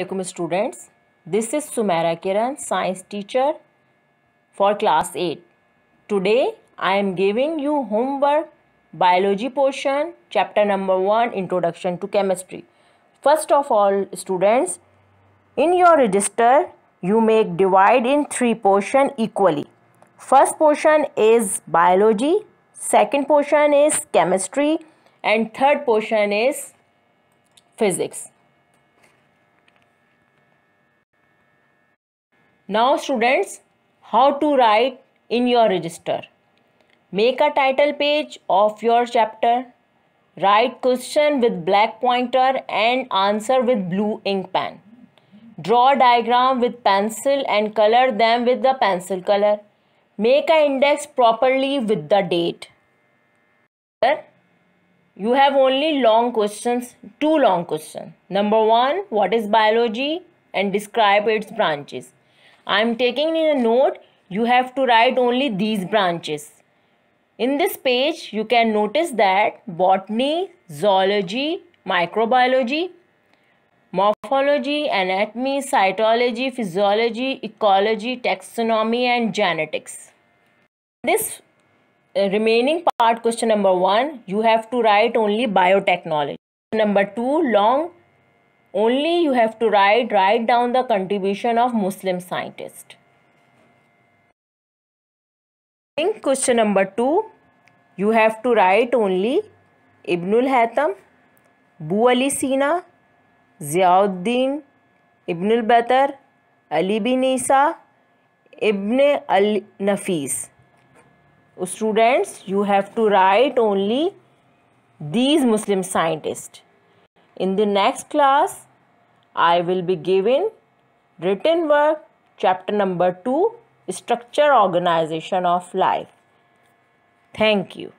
Assalamualaikum students. This is Sumera Kiran, science teacher for class 8. Today I am giving you homework biology portion chapter number 1 introduction to chemistry. First of all students in your register you make divide in three portion equally. First portion is biology, second portion is chemistry and third portion is physics. Now students, how to write in your register. Make a title page of your chapter. Write question with black pointer and answer with blue ink pen. Draw diagram with pencil and color them with the pencil color. Make an index properly with the date. You have only long questions, two long questions. Number one, what is biology and describe its branches. I am taking in a note you have to write only these branches. In this page you can notice that botany, zoology, microbiology, morphology, anatomy, cytology, physiology, ecology, taxonomy and genetics. This uh, remaining part question number 1 you have to write only biotechnology. Number 2 long only you have to write write down the contribution of muslim scientist in question number 2 you have to write only ibnul haytham bu ali sina ziauddin ibnul batar ali bin isa ibn al nafis students you have to write only these muslim scientists In the next class, I will be giving written work chapter number 2 structure organization of life. Thank you.